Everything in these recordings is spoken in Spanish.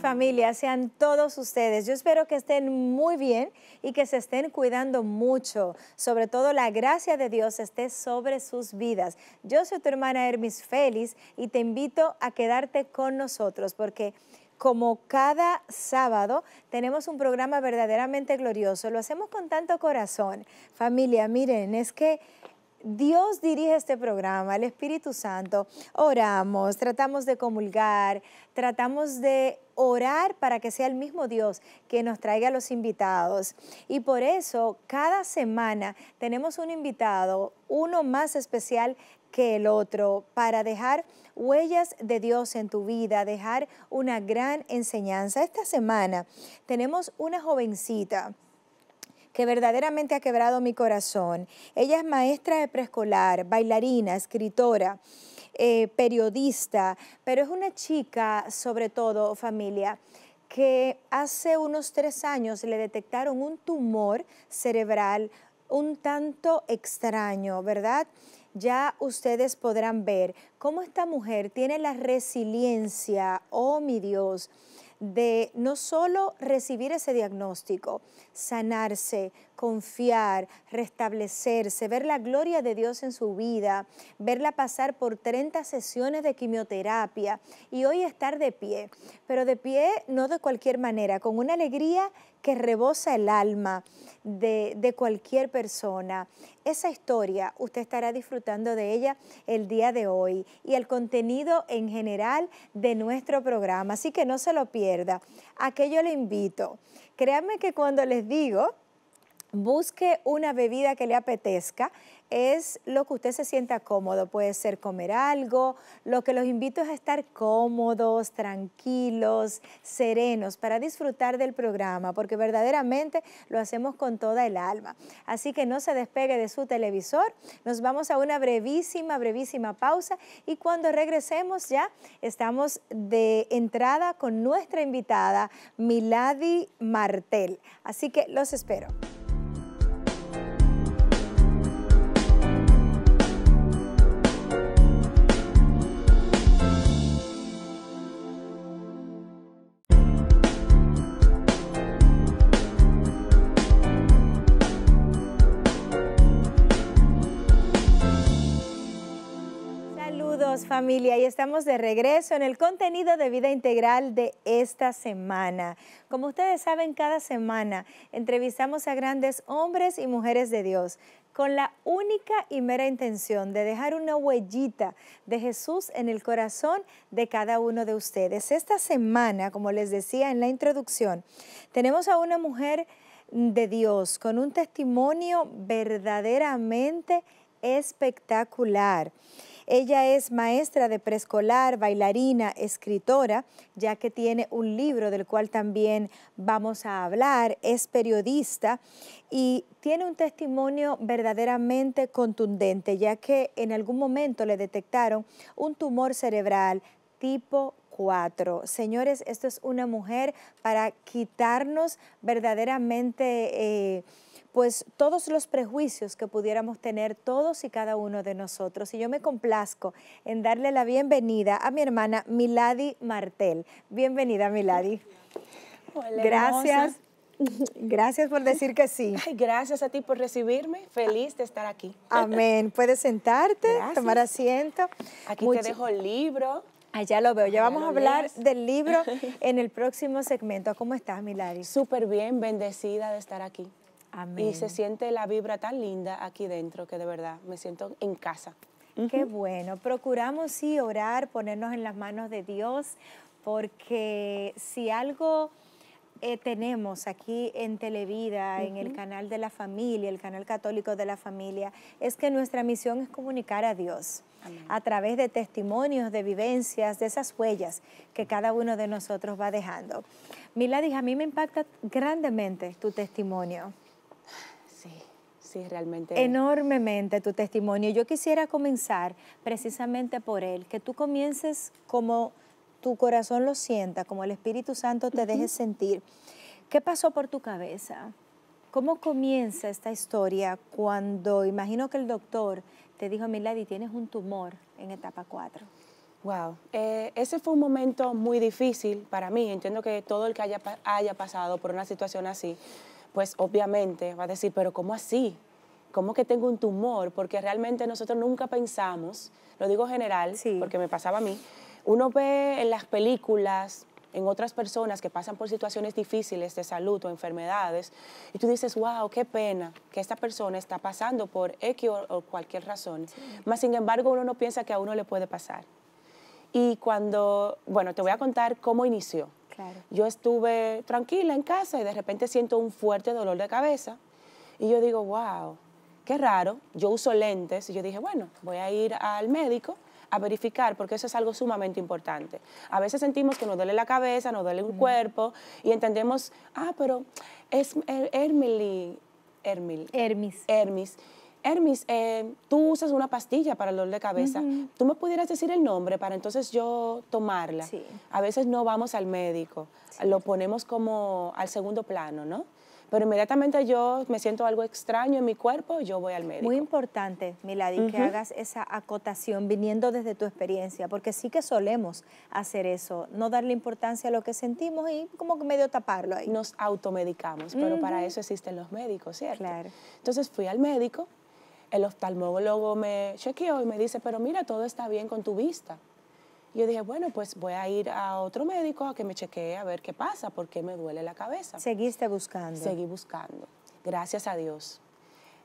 familia, sean todos ustedes. Yo espero que estén muy bien y que se estén cuidando mucho. Sobre todo la gracia de Dios esté sobre sus vidas. Yo soy tu hermana Hermis Félix y te invito a quedarte con nosotros porque como cada sábado, tenemos un programa verdaderamente glorioso. Lo hacemos con tanto corazón. Familia, miren, es que Dios dirige este programa, el Espíritu Santo. Oramos, tratamos de comulgar, tratamos de orar para que sea el mismo Dios que nos traiga a los invitados. Y por eso cada semana tenemos un invitado, uno más especial que el otro, para dejar huellas de Dios en tu vida, dejar una gran enseñanza. Esta semana tenemos una jovencita que verdaderamente ha quebrado mi corazón. Ella es maestra de preescolar, bailarina, escritora. Eh, periodista, pero es una chica, sobre todo familia, que hace unos tres años le detectaron un tumor cerebral un tanto extraño, ¿verdad? Ya ustedes podrán ver cómo esta mujer tiene la resiliencia, oh mi Dios, de no solo recibir ese diagnóstico, sanarse, confiar, restablecerse, ver la gloria de Dios en su vida, verla pasar por 30 sesiones de quimioterapia y hoy estar de pie, pero de pie no de cualquier manera, con una alegría que rebosa el alma de, de cualquier persona. Esa historia usted estará disfrutando de ella el día de hoy y el contenido en general de nuestro programa, así que no se lo pierda. aquello le invito? Créanme que cuando les digo, busque una bebida que le apetezca, es lo que usted se sienta cómodo. Puede ser comer algo. Lo que los invito es a estar cómodos, tranquilos, serenos para disfrutar del programa, porque verdaderamente lo hacemos con toda el alma. Así que no se despegue de su televisor. Nos vamos a una brevísima, brevísima pausa y cuando regresemos ya estamos de entrada con nuestra invitada Milady Martel. Así que los espero. familia, y estamos de regreso en el contenido de vida integral de esta semana. Como ustedes saben, cada semana entrevistamos a grandes hombres y mujeres de Dios con la única y mera intención de dejar una huellita de Jesús en el corazón de cada uno de ustedes. Esta semana, como les decía en la introducción, tenemos a una mujer de Dios con un testimonio verdaderamente espectacular. Ella es maestra de preescolar, bailarina, escritora, ya que tiene un libro del cual también vamos a hablar, es periodista y tiene un testimonio verdaderamente contundente, ya que en algún momento le detectaron un tumor cerebral tipo 4. Señores, esto es una mujer para quitarnos verdaderamente eh, pues todos los prejuicios que pudiéramos tener todos y cada uno de nosotros. Y yo me complazco en darle la bienvenida a mi hermana Milady Martel. Bienvenida, Milady. Hola, Gracias. Gracias por decir que sí. gracias a ti por recibirme. Feliz de estar aquí. Amén. Puedes sentarte, tomar asiento. Aquí te dejo el libro. Allá lo veo. Ya vamos a hablar del libro en el próximo segmento. ¿Cómo estás, Milady? Súper bien, bendecida de estar aquí. Y se siente la vibra tan linda aquí dentro que de verdad me siento en casa. Qué bueno. Procuramos sí orar, ponernos en las manos de Dios, porque si algo eh, tenemos aquí en Televida, en el canal de la familia, el canal católico de la familia, es que nuestra misión es comunicar a Dios a través de testimonios, de vivencias, de esas huellas que cada uno de nosotros va dejando. Milady, a mí me impacta grandemente tu testimonio realmente. Enormemente tu testimonio. Yo quisiera comenzar precisamente por él, que tú comiences como tu corazón lo sienta, como el Espíritu Santo te deje sentir. ¿Qué pasó por tu cabeza? ¿Cómo comienza esta historia cuando imagino que el doctor te dijo, Milady, tienes un tumor en etapa 4? Wow, eh, ese fue un momento muy difícil para mí. Entiendo que todo el que haya, haya pasado por una situación así, pues obviamente va a decir, pero ¿cómo así? ¿cómo que tengo un tumor? Porque realmente nosotros nunca pensamos, lo digo general, porque me pasaba a mí, uno ve en las películas, en otras personas que pasan por situaciones difíciles de salud o enfermedades, y tú dices, wow, qué pena que esta persona está pasando por X o, cualquier razón. Mas Más sin embargo, uno no piensa que a uno le puede pasar. Y cuando, bueno, te voy a contar cómo inició. Yo estuve tranquila en casa y de repente siento un fuerte dolor de cabeza. Y yo digo, wow, qué raro, yo uso lentes y yo dije, bueno, voy a ir al médico a verificar, porque eso es algo sumamente importante. A veces sentimos que nos duele la cabeza, nos duele el cuerpo, y entendemos, ah, pero es er, Hermil. Hermis. Hermis. Eh, tú usas una pastilla para el dolor de cabeza. ¿Tú me pudieras decir el nombre para entonces yo tomarla? A veces no vamos al médico, lo ponemos como al segundo plano, ¿no? pero inmediatamente yo me siento algo extraño en mi cuerpo, yo voy al médico. Muy importante, Milady, que hagas esa acotación viniendo desde tu experiencia, porque sí que solemos hacer eso, no darle importancia a lo que sentimos y como que medio taparlo ahí. Nos automedicamos, pero para eso existen los médicos, ¿cierto? Claro. Entonces fui al médico, el oftalmólogo me chequeó y me dice, pero mira, todo está bien con tu vista. Y yo dije, bueno, pues voy a ir a otro médico a que me chequee a ver qué pasa, porque me duele la cabeza. ¿Seguiste buscando? Seguí buscando, gracias a Dios.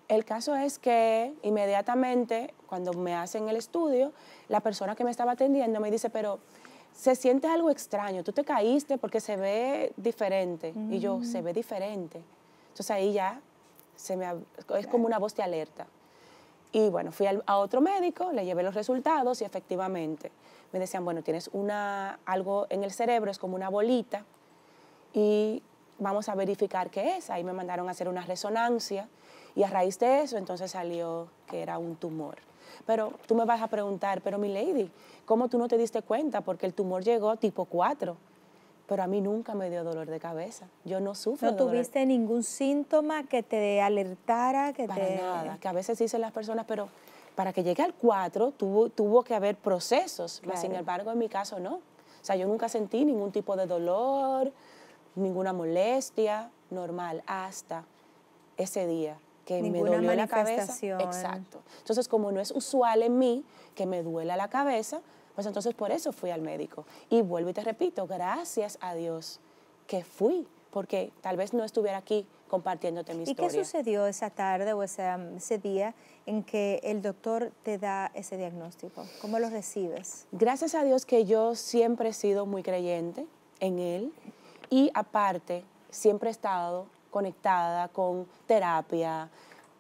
El caso es que inmediatamente, cuando me hacen el estudio, la persona que me estaba atendiendo me dice, pero se siente algo extraño, tú te caíste porque se ve diferente. Y yo, mm. se ve diferente. Entonces ahí ya se me, es como una voz de alerta. Y bueno, fui a otro médico, le llevé los resultados y efectivamente me decían, bueno, tienes algo en el cerebro, es como una bolita y vamos a verificar qué es. Ahí me mandaron a hacer una resonancia y a raíz de eso entonces salió que era un tumor. Pero tú me vas a preguntar, pero mi lady, ¿cómo tú no te diste cuenta? Porque el tumor llegó tipo 4 pero a mí nunca me dio dolor de cabeza. Yo no sufro. ¿No tuviste ningún síntoma que te alertara? Que para te... nada, que a veces dicen las personas, pero para que llegue al 4 tuvo, tuvo que haber procesos, sin embargo en mi caso no. O sea, yo nunca sentí ningún tipo de dolor, ninguna molestia, normal, hasta ese día que me dolió la cabeza. Exacto. Entonces, como no es usual en mí que me duela la cabeza, pues entonces por eso fui al médico. Y vuelvo y te repito, gracias a Dios que fui, porque tal vez no estuviera aquí compartiéndote mi historia. ¿Y qué sucedió esa tarde o ese, día en que el doctor te da ese diagnóstico? ¿Cómo lo recibes? Gracias a Dios que yo siempre he sido muy creyente en Él y aparte siempre he estado conectada con terapia,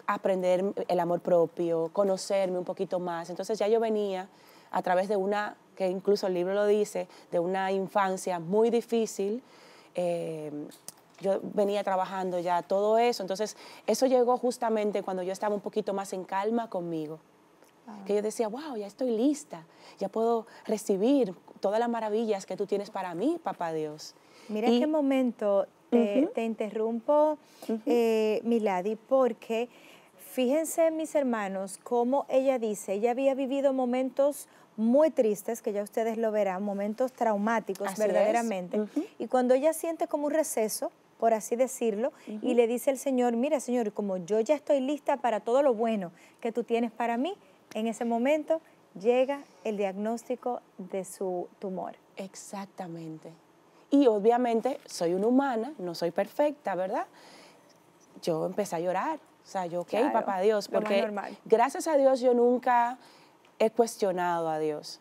aprender el amor propio, conocerme un poquito más. Entonces ya yo venía a través de una, que incluso el libro lo dice, de una infancia muy difícil. Eh, yo venía trabajando ya todo eso, entonces eso llegó justamente cuando yo estaba un poquito más en calma conmigo. Que yo decía, wow, ya estoy lista, ya puedo recibir todas las maravillas que tú tienes para mí, papá Dios. Mira qué momento te, interrumpo, eh, Milady, porque fíjense mis hermanos, cómo ella dice, ella había vivido momentos muy tristes, que ya ustedes lo verán, momentos traumáticos verdaderamente. Y cuando ella siente como un receso, por así decirlo, y le dice el Señor, mira Señor, como yo ya estoy lista para todo lo bueno que tú tienes para mí, en ese momento llega el diagnóstico de su tumor. Exactamente. Y obviamente soy una humana, no soy perfecta, ¿verdad? Yo empecé a llorar. O sea, yo, qué papá Dios, porque gracias a Dios yo nunca he cuestionado a Dios.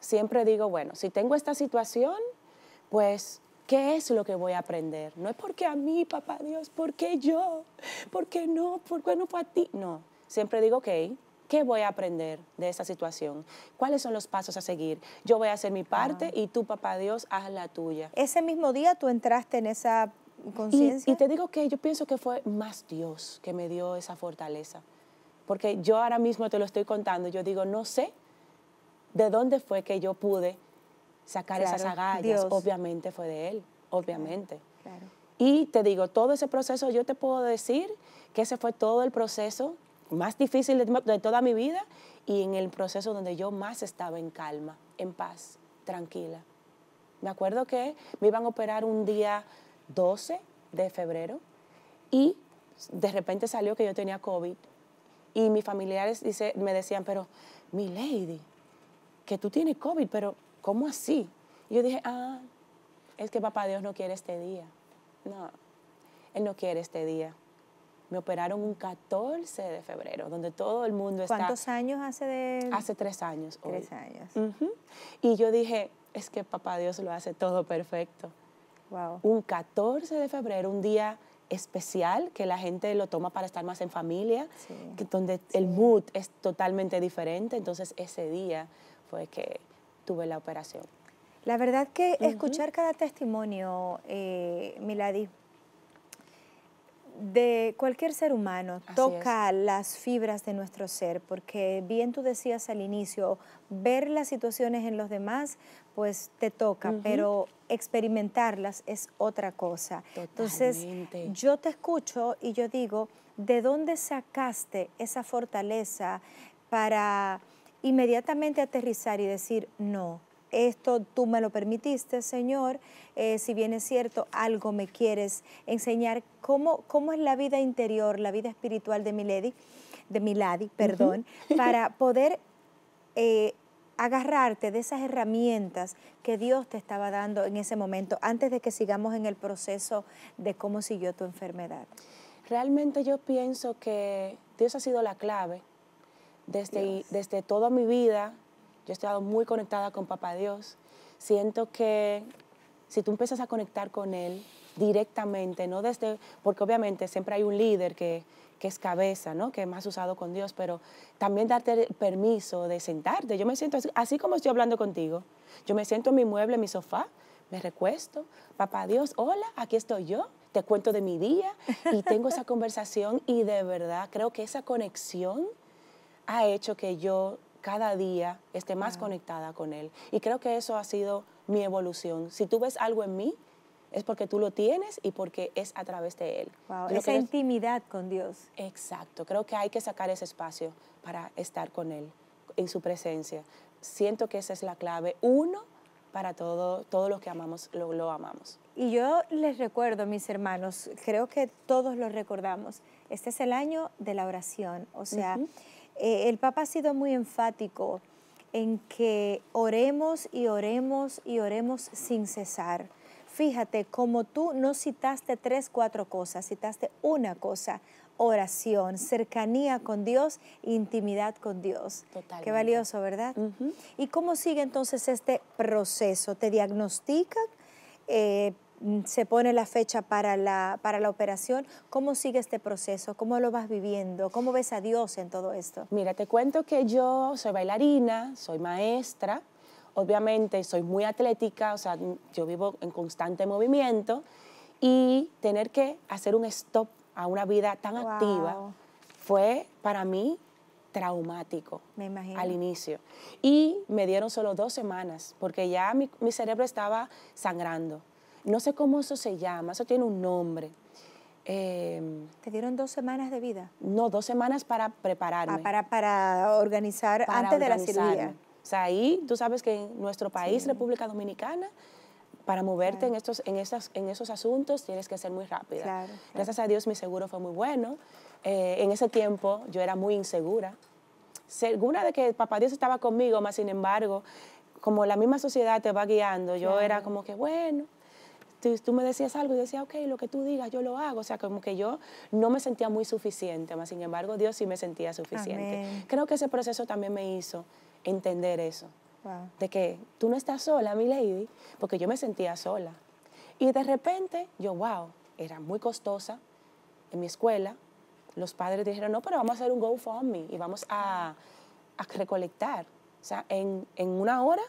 Siempre digo, bueno, si tengo esta situación, pues, ¿qué es lo que voy a aprender? No es porque a mí, papá Dios, porque yo? porque no? ¿Por qué no fue a ti? No, siempre digo, ok, ¿Qué voy a aprender de esa situación? ¿Cuáles son los pasos a seguir? Yo voy a hacer mi parte y tú, papá Dios, haz la tuya. Ese mismo día tú entraste en esa conciencia. y, te digo que yo pienso que fue más Dios que me dio esa fortaleza. Porque yo ahora mismo te lo estoy contando, yo digo, no sé de dónde fue que yo pude sacar esas agallas. Obviamente fue de él, obviamente. Y te digo, todo ese proceso, yo te puedo decir que ese fue todo el proceso más difícil de, de toda mi vida y en el proceso donde yo más estaba en calma, en paz, tranquila. Me acuerdo que me iban a operar un día 12 de febrero y de repente salió que yo tenía COVID y mis familiares dice, me decían, pero, mi lady, que tú tienes COVID, pero ¿cómo así? Y yo dije, ah, es que papá Dios no quiere este día. No, Él no quiere este día. Me operaron un 14 de febrero, donde todo el mundo está. ¿Cuántos años hace de...? Hace tres años. Tres años. Y yo dije, es que papá Dios lo hace todo perfecto. Wow. Un 14 de febrero, un día especial, que la gente lo toma para estar más en familia, donde el mood es totalmente diferente. Entonces ese día fue que tuve la operación. La verdad que escuchar cada testimonio, eh, Milady, de cualquier ser humano, toca las fibras de nuestro ser, porque bien tú decías al inicio, ver las situaciones en los demás, pues te toca, pero experimentarlas es otra cosa. Entonces, yo te escucho y yo digo, ¿de dónde sacaste esa fortaleza para inmediatamente aterrizar y decir, no, esto tú me lo permitiste, Señor. Eh, si bien es cierto, algo me quieres enseñar. ¿Cómo, cómo es la vida interior, la vida espiritual de Milady, de perdón, para poder eh, agarrarte de esas herramientas que Dios te estaba dando en ese momento, antes de que sigamos en el proceso de cómo siguió tu enfermedad? Realmente yo pienso que Dios ha sido la clave desde, desde toda mi vida, yo he estado muy conectada con Papá Dios. Siento que si tú empiezas a conectar con Él directamente, no desde, porque obviamente siempre hay un líder que, que es cabeza, ¿no? que es más usado con Dios, pero también darte el permiso de sentarte. Yo me siento así, así como estoy hablando contigo. Yo me siento en mi mueble, en mi sofá, me recuesto, papá Dios, hola, aquí estoy yo, te cuento de mi día y tengo esa conversación y de verdad creo que esa conexión ha hecho que yo cada día esté más conectada con Él. Y creo que eso ha sido mi evolución. Si tú ves algo en mí, es porque tú lo tienes y porque es a través de Él. esa intimidad con Dios. Exacto, creo que hay que sacar ese espacio para estar con Él, en su presencia. Siento que esa es la clave. Uno, para todo, todo lo que amamos, lo, amamos. Y yo les recuerdo, mis hermanos, creo que todos lo recordamos, este es el año de la oración, o sea... Eh, el Papa ha sido muy enfático en que oremos y oremos y oremos sin cesar. Fíjate, como tú no citaste tres, cuatro cosas, citaste una cosa, oración, cercanía con Dios, intimidad con Dios. Qué valioso, ¿verdad? ¿Y cómo sigue entonces este proceso? ¿Te diagnostican? Eh, Mm, se pone la fecha para la, para operación. ¿Cómo sigue este proceso? ¿Cómo lo vas viviendo? ¿Cómo ves a Dios en todo esto? Mira, te cuento que yo soy bailarina, soy maestra, obviamente soy muy atlética, o sea, yo vivo en constante movimiento y tener que hacer un stop a una vida tan activa fue para mí traumático al inicio. Y me dieron solo dos semanas porque ya mi cerebro estaba sangrando. No sé cómo eso se llama, eso tiene un nombre. Em, ¿Te dieron dos semanas de vida? No, dos semanas para prepararme. Ah, para, para organizar antes de la cirugía. O sea, ahí tú sabes que en nuestro país, República Dominicana, para moverte en, estos, en, en esos asuntos tienes que ser muy rápida. Gracias a Dios mi seguro fue muy bueno. Eh, en ese tiempo yo era muy insegura. Segura de que papá Dios estaba conmigo, más sin embargo, como la misma sociedad te va guiando, yo era como que, bueno, tú, me decías algo y decía, ok, lo que tú digas yo lo hago. O sea, como que yo no me sentía muy suficiente, más sin embargo Dios sí me sentía suficiente. Creo que ese proceso también me hizo entender eso. De que tú no estás sola, mi lady, porque yo me sentía sola. Y de repente yo, wow, era muy costosa en mi escuela. Los padres dijeron, no, pero vamos a hacer un GoFundMe y vamos a, a recolectar. O sea, en, en una hora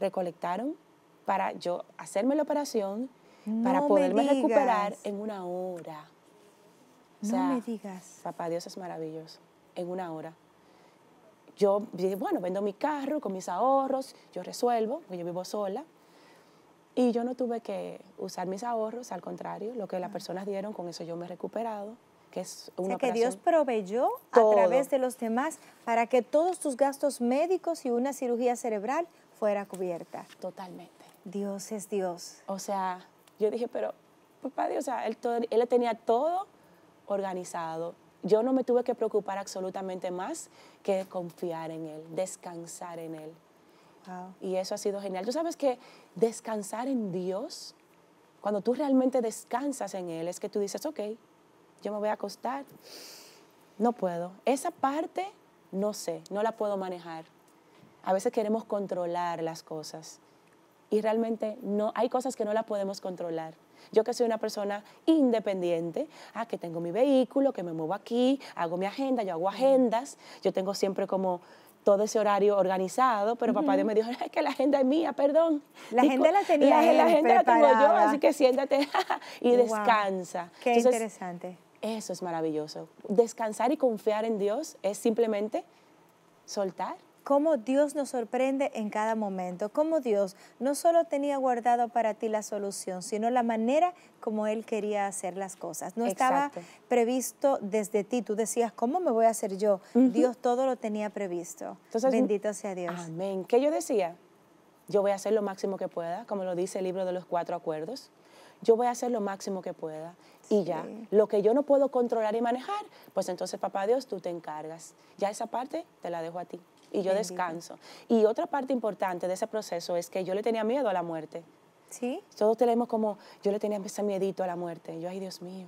recolectaron para yo hacerme la operación, para poderme recuperar en una hora. no me digas. Papá Dios es maravilloso. En una hora. Yo bueno, vendo mi carro con mis ahorros, yo resuelvo, porque yo vivo sola. Y yo no tuve que usar mis ahorros, al contrario, lo que las ah. personas dieron, con eso yo me he recuperado que es una o sea, que Dios proveyó a través de los demás para que todos tus gastos médicos y una cirugía cerebral fuera cubierta. Totalmente. Dios es Dios. O sea, yo dije, pero pues, papá Dios, o sea, él, tenía todo organizado. Yo no me tuve que preocupar absolutamente más que confiar en Él, descansar en Él. Y eso ha sido genial. Tú sabes que descansar en Dios, cuando tú realmente descansas en Él, es que tú dices, ok, yo me voy a acostar, no puedo. Esa parte, no sé, no la puedo manejar. A veces queremos controlar las cosas y realmente no hay cosas que no las podemos controlar. Yo que soy una persona independiente, ah, que tengo mi vehículo, que me muevo aquí, hago mi agenda, yo hago agendas, yo tengo siempre como todo ese horario organizado, pero papá Dios me dijo, es que la agenda es mía, perdón. La agenda la tenía La, la agenda tengo yo, así que siéntate y descansa. Qué interesante. Eso es maravilloso. Descansar y confiar en Dios es simplemente soltar cómo Dios nos sorprende en cada momento, cómo Dios no solo tenía guardado para ti la solución, sino la manera como Él quería hacer las cosas. No estaba previsto desde ti. Tú decías, ¿cómo me voy a hacer yo? Dios todo lo tenía previsto. Bendito sea Dios. Amén. ¿Qué yo decía? Yo voy a hacer lo máximo que pueda, como lo dice el libro de los cuatro acuerdos. Yo voy a hacer lo máximo que pueda y ya. Lo que yo no puedo controlar y manejar, pues entonces, papá Dios, tú te encargas. Ya esa parte te la dejo a ti y yo descanso. Y otra parte importante de ese proceso es que yo le tenía miedo a la muerte. Sí. Todos tenemos como, yo le tenía ese miedito a la muerte. Yo, ay Dios mío,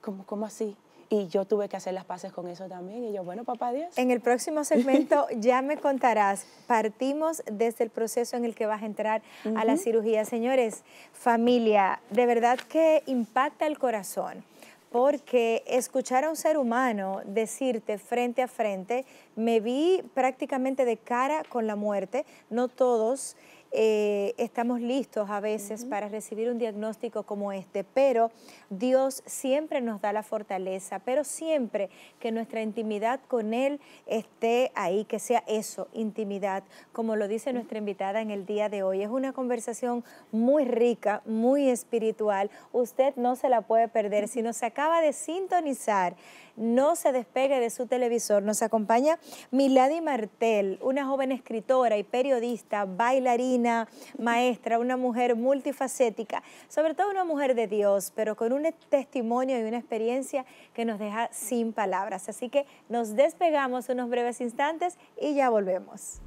¿cómo, cómo así? Y yo tuve que hacer las paces con eso también. Y yo, bueno, papá Dios. En el próximo segmento ya me contarás. Partimos desde el proceso en el que vas a entrar a la cirugía. Señores, familia, de verdad que impacta el corazón porque escuchar a un ser humano decirte frente a frente, me vi prácticamente de cara con la muerte, no todos eh, estamos listos a veces para recibir un diagnóstico como este, pero Dios siempre nos da la fortaleza, pero siempre que nuestra intimidad con Él esté ahí, que sea eso, intimidad, como lo dice nuestra invitada en el día de hoy. Es una conversación muy rica, muy espiritual, usted no se la puede perder. si no se acaba de sintonizar, no se despegue de su televisor. Nos acompaña Milady Martel, una joven escritora y periodista, bailarina, maestra, una mujer multifacética, sobre todo una mujer de Dios, pero con un testimonio y una experiencia que nos deja sin palabras. Así que nos despegamos unos breves instantes y ya volvemos.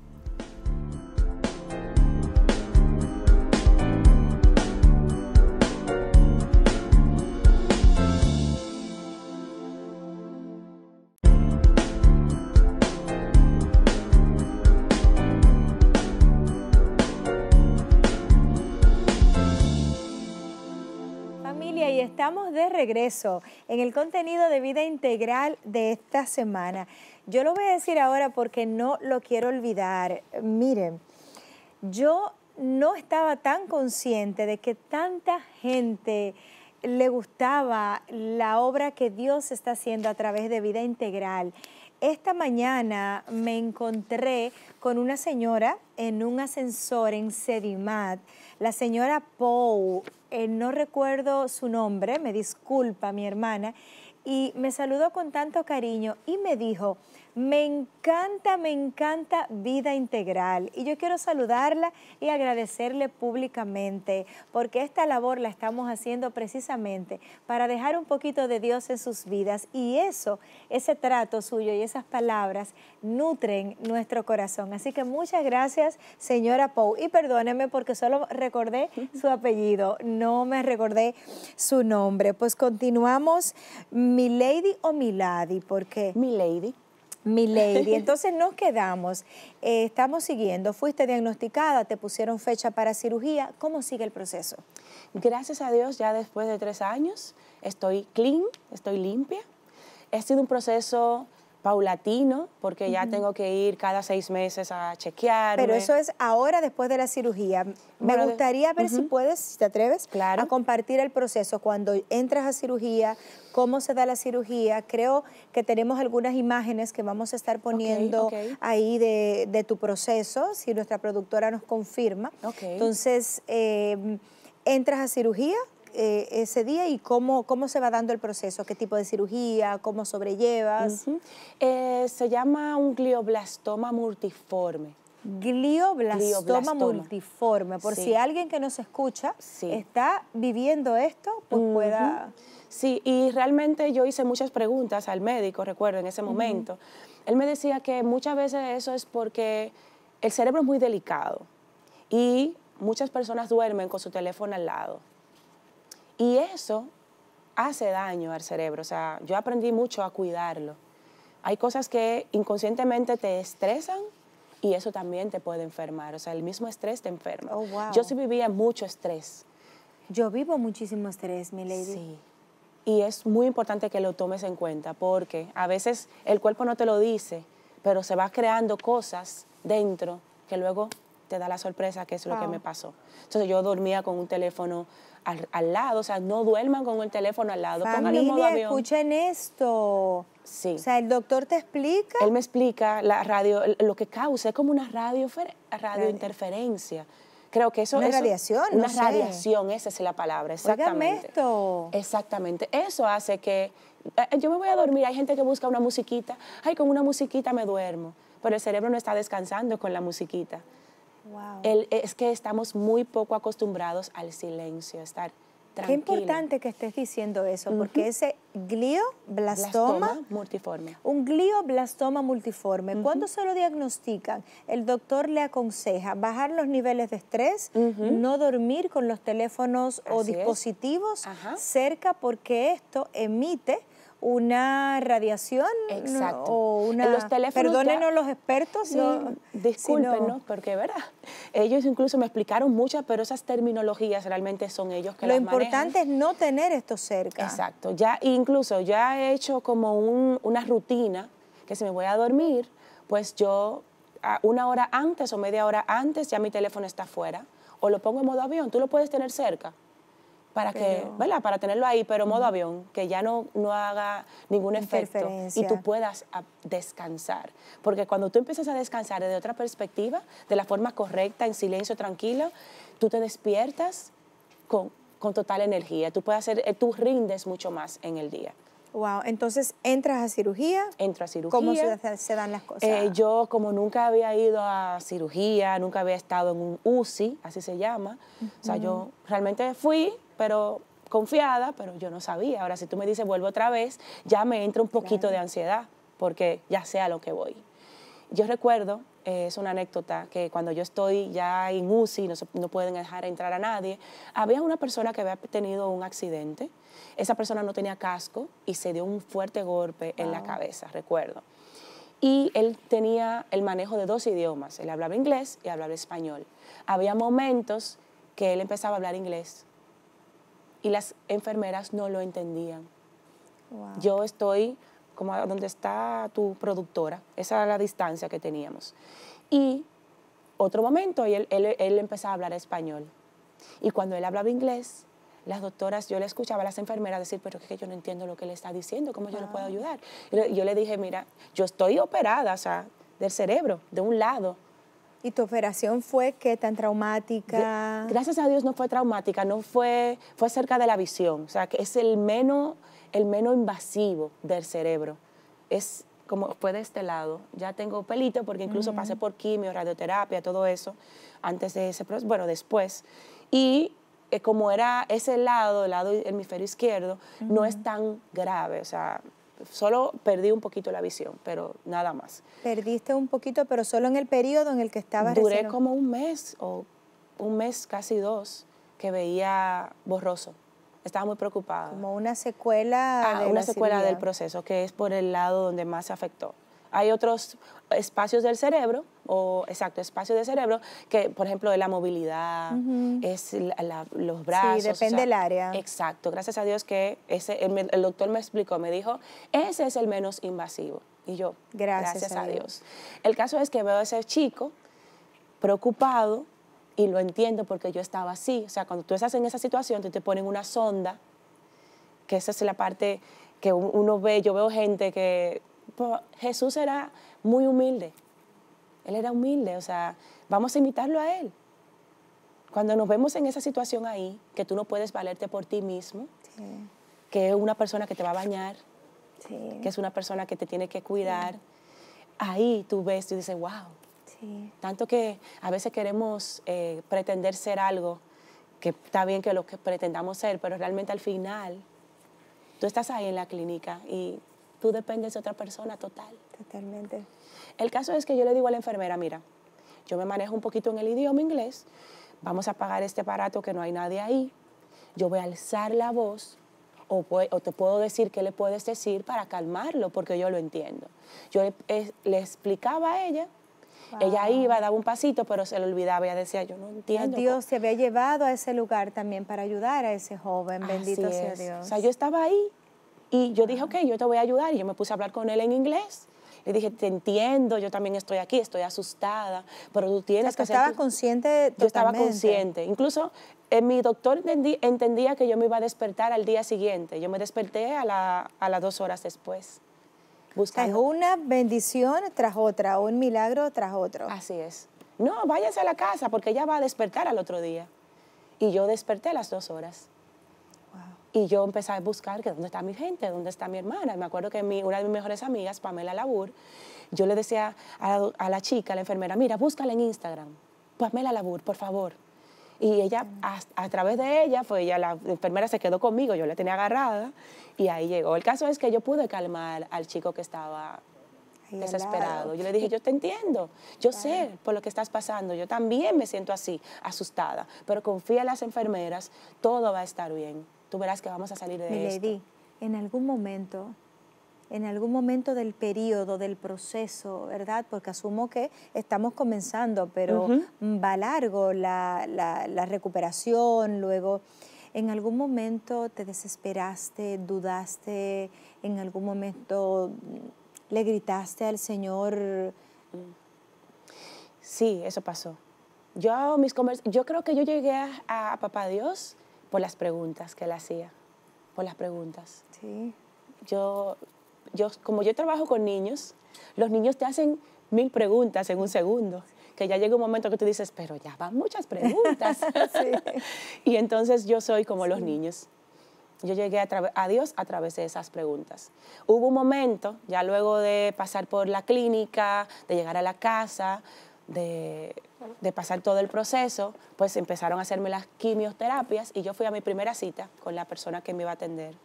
estamos de regreso en el contenido de vida integral de esta semana. Yo lo voy a decir ahora porque no lo quiero olvidar. Miren, yo no estaba tan consciente de que tanta gente le gustaba la obra que Dios está haciendo a través de vida integral. Esta mañana me encontré con una señora en un ascensor en Sedimat, la señora Pou, eh, no recuerdo su nombre, me disculpa mi hermana, y me saludó con tanto cariño y me dijo, me encanta, me encanta Vida Integral y yo quiero saludarla y agradecerle públicamente porque esta labor la estamos haciendo precisamente para dejar un poquito de Dios en sus vidas y eso, ese trato suyo y esas palabras nutren nuestro corazón. Así que muchas gracias, señora Pou. Y perdóneme porque solo recordé su apellido, no me recordé su nombre. Pues continuamos, Milady o Milady, porque... Milady. Mi lady. Entonces nos quedamos. Eh, estamos siguiendo. Fuiste diagnosticada, te pusieron fecha para cirugía. ¿Cómo sigue el proceso? Gracias a Dios, ya después de tres años, estoy clean, estoy limpia. Ha sido un proceso paulatino, porque ya tengo que ir cada seis meses a chequear. Pero eso es ahora, después de la cirugía. Me gustaría ver si puedes, si te atreves, a compartir el proceso cuando entras a cirugía, cómo se da la cirugía. Creo que tenemos algunas imágenes que vamos a estar poniendo ahí de, tu proceso, si nuestra productora nos confirma. Entonces, eh, entras a cirugía, eh, ese día y cómo, cómo se va dando el proceso, qué tipo de cirugía, cómo sobrellevas. Eh, se llama un glioblastoma multiforme. Glioblastoma, multiforme. Por si alguien que nos escucha está viviendo esto, pues pueda... Sí, y realmente yo hice muchas preguntas al médico, recuerdo, en ese momento. Él me decía que muchas veces eso es porque el cerebro es muy delicado y muchas personas duermen con su teléfono al lado. Y eso hace daño al cerebro. O sea, yo aprendí mucho a cuidarlo. Hay cosas que inconscientemente te estresan y eso también te puede enfermar. O sea, el mismo estrés te enferma. Oh, yo sí vivía mucho estrés. Yo vivo muchísimo estrés, mi lady. Sí. Y es muy importante que lo tomes en cuenta porque a veces el cuerpo no te lo dice, pero se va creando cosas dentro que luego te da la sorpresa que es lo que me pasó. Entonces yo dormía con un teléfono al, lado, o sea, no duerman con el teléfono al lado. Familia, escuchen esto. Sí. O sea, el doctor te explica. Él me explica la radio, lo que causa, es como una radio, radiointerferencia. Creo que eso es. Una radiación, Una radiación, esa es la palabra, exactamente. esto. Exactamente. Eso hace que. Eh, eh, yo me voy a dormir, hay gente que busca una musiquita, ay, con una musiquita me duermo, pero el cerebro no está descansando con la musiquita es que estamos muy poco acostumbrados al silencio, a estar tranquilos. Qué importante que estés diciendo eso, porque ese glioblastoma multiforme. Un glioblastoma multiforme. Cuando se lo diagnostican, el doctor le aconseja bajar los niveles de estrés, no dormir con los teléfonos o dispositivos cerca porque esto emite una radiación Exacto. o una... los Perdónenos los expertos. Sí, porque verdad ellos incluso me explicaron muchas, pero esas terminologías realmente son ellos que Lo importante es no tener esto cerca. Exacto. Ya incluso ya he hecho como un, una rutina que si me voy a dormir, pues yo una hora antes o media hora antes ya mi teléfono está fuera o lo pongo en modo avión. Tú lo puedes tener cerca para que, ¿verdad? Para tenerlo ahí, pero modo avión, que ya no, no haga ningún efecto y tú puedas ah, descansar. Porque cuando tú empiezas a descansar desde otra perspectiva, de la forma correcta, en silencio, tranquilo, tú te despiertas con, con total energía. Tú puedes hacer, eh, tú rindes mucho más en el día. Wow, entonces entras a cirugía. Entro a cirugía. ¿Cómo se, dan las cosas? Eh, yo como nunca había ido a cirugía, nunca había estado en un UCI, así se llama, o sea, yo realmente fui, pero confiada, pero yo no sabía. Ahora, si tú me dices vuelvo otra vez, ya me entra un poquito de ansiedad, porque ya sé a lo que voy. Yo recuerdo, eh, es una anécdota, que cuando yo estoy ya en UCI, no, pueden dejar entrar a nadie, había una persona que había tenido un accidente. Esa persona no tenía casco y se dio un fuerte golpe en la cabeza, recuerdo. Y él tenía el manejo de dos idiomas. Él hablaba inglés y hablaba español. Había momentos que él empezaba a hablar inglés y las enfermeras no lo entendían. Yo estoy como donde está tu productora, esa era la distancia que teníamos. Y otro momento, él, él, empezaba a hablar español. Y cuando él hablaba inglés, las doctoras, yo le escuchaba a las enfermeras decir, pero es que yo no entiendo lo que le está diciendo, ¿cómo yo le puedo ayudar? yo le dije, mira, yo estoy operada, o sea, del cerebro, de un lado, ¿Y tu operación fue qué tan traumática? Gracias a Dios no fue traumática, no fue, fue cerca de la visión, o sea, que es el menos, el menos invasivo del cerebro. Es como fue de este lado, ya tengo pelito porque incluso pasé por quimio, radioterapia, todo eso, antes de ese proceso, bueno, después. Y eh, como era ese lado, el lado hemisferio izquierdo, no es tan grave, o sea, Solo perdí un poquito la visión, pero nada más. Perdiste un poquito, pero solo en el periodo en el que estabas. Duré como un mes o un mes, casi dos, que veía borroso. Estaba muy preocupada. Como una secuela. Ah, una secuela del proceso, que es por el lado donde más se afectó hay otros espacios del cerebro, o exacto, espacios del cerebro, que por ejemplo es la movilidad, es los brazos. Sí, depende del área. Exacto, gracias a Dios que el, doctor me explicó, me dijo, ese es el menos invasivo. Y yo, gracias, a, Dios. El caso es que veo a ese chico preocupado y lo entiendo porque yo estaba así. O sea, cuando tú estás en esa situación, tú te ponen una sonda, que esa es la parte que uno ve, yo veo gente que pues, Jesús era muy humilde. Él era humilde, o sea, vamos a imitarlo a Él. Cuando nos vemos en esa situación ahí, que tú no puedes valerte por ti mismo, que es una persona que te va a bañar, que es una persona que te tiene que cuidar, ahí tú ves, Y dices, wow. Tanto que a veces queremos eh, pretender ser algo, que está bien que lo que pretendamos ser, pero realmente al final tú estás ahí en la clínica y tú dependes de otra persona total. Totalmente. El caso es que yo le digo a la enfermera, mira, yo me manejo un poquito en el idioma inglés, vamos a pagar este aparato que no hay nadie ahí, yo voy a alzar la voz o, te puedo decir qué le puedes decir para calmarlo, porque yo lo entiendo. Yo le, explicaba a ella Ella iba, daba un pasito, pero se le olvidaba. y decía, yo no entiendo. Dios se había llevado a ese lugar también para ayudar a ese joven. Bendito sea Dios. O sea, yo estaba ahí y yo dije, ok, yo te voy a ayudar. Y yo me puse a hablar con él en inglés. Le dije, te entiendo, yo también estoy aquí, estoy asustada, pero tú tienes que hacer... Estaba consciente Yo estaba consciente. Incluso eh, mi doctor entendía que yo me iba a despertar al día siguiente. Yo me desperté a, la, a las dos horas después. Es una bendición tras otra, un milagro tras otro. Así es. No, váyase a la casa porque ella va a despertar al otro día. Y yo desperté a las dos horas. Y yo empecé a buscar que dónde está mi gente, dónde está mi hermana. me acuerdo que mi, una de mis mejores amigas, Pamela Labur, yo le decía a la, chica, a la enfermera, mira, búscala en Instagram, Pamela Labur, por favor. Y ella, a, través de ella, fue ella, la enfermera se quedó conmigo, yo la tenía agarrada y ahí llegó. El caso es que yo pude calmar al chico que estaba desesperado. Yo le dije, yo te entiendo, yo sé por lo que estás pasando, yo también me siento así, asustada, pero confía en las enfermeras, todo va a estar bien tú verás que vamos a salir de esto. en algún momento, en algún momento del periodo, del proceso, ¿verdad? Porque asumo que estamos comenzando, pero va largo la, la, recuperación, luego... ¿En algún momento te desesperaste, dudaste? ¿En algún momento le gritaste al Señor? Sí, eso pasó. Yo, mis yo creo que yo llegué a, a Papá Dios por las preguntas que él hacía, por las preguntas. Sí. Yo, yo, como yo trabajo con niños, los niños te hacen mil preguntas en un segundo, que ya llega un momento que tú dices, pero ya van muchas preguntas. sí. Y entonces yo soy como los niños. Yo llegué a, Dios a través de esas preguntas. Hubo un momento, ya luego de pasar por la clínica, de llegar a la casa, de de pasar todo el proceso, pues empezaron a hacerme las quimioterapias y yo fui a mi primera cita con la persona que me iba a atender.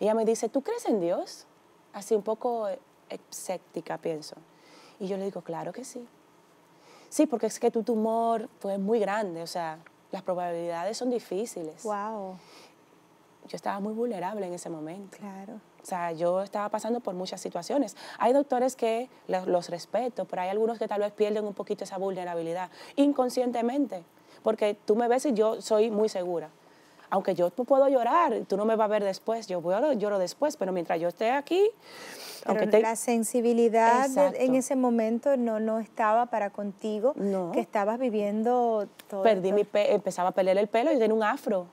Ella me dice, ¿tú crees en Dios? Así un poco eh, escéptica, pienso. Y yo le digo, claro que sí. Sí, porque es que tu tumor fue pues, es muy grande, o sea, las probabilidades son difíciles. Wow. Yo estaba muy vulnerable en ese momento. Claro. O sea, yo estaba pasando por muchas situaciones. Hay doctores que los, respeto, pero hay algunos que tal vez pierden un poquito esa vulnerabilidad inconscientemente, porque tú me ves y yo soy muy segura aunque yo puedo llorar, tú no me vas a ver después, yo lloro, después, pero mientras yo esté aquí... aunque la sensibilidad en ese momento no, no estaba para contigo, que estabas viviendo todo. Perdí mi empezaba a pelear el pelo, y tenía un afro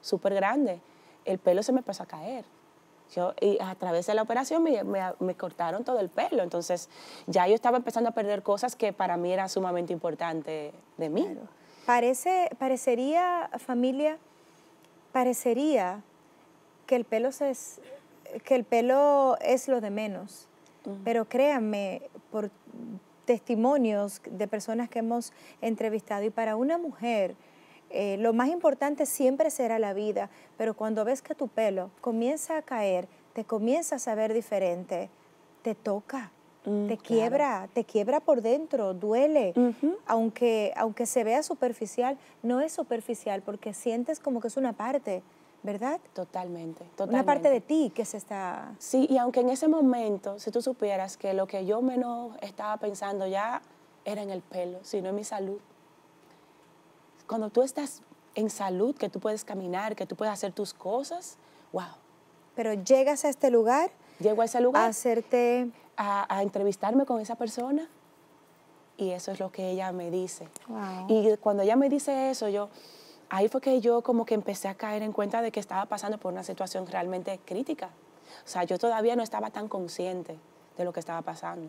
súper grande, el pelo se me empezó a caer y a través de la operación me, cortaron todo el pelo, entonces ya yo estaba empezando a perder cosas que para mí era sumamente importante de mí. Parece, parecería, familia, parecería que el pelo, es, que el pelo es lo de menos, mm. pero créanme, por testimonios de personas que hemos entrevistado y para una mujer eh, lo más importante siempre será la vida, pero cuando ves que tu pelo comienza a caer, te comienzas a ver diferente, te toca, mm, te quiebra, te quiebra por dentro, duele. aunque, aunque se vea superficial, no es superficial porque sientes como que es una parte. ¿verdad? Totalmente, totalmente. Una parte de ti que se está... Sí, y aunque en ese momento, si tú supieras que lo que yo menos estaba pensando ya era en el pelo, sino en mi salud cuando tú estás en salud, que tú puedes caminar, que tú puedes hacer tus cosas, wow. Pero llegas a este lugar. Llego a ese lugar. A hacerte. A, entrevistarme con esa persona. Y eso es lo que ella me dice. Y cuando ella me dice eso, yo, ahí fue que yo como que empecé a caer en cuenta de que estaba pasando por una situación realmente crítica. O sea, yo todavía no estaba tan consciente de lo que estaba pasando.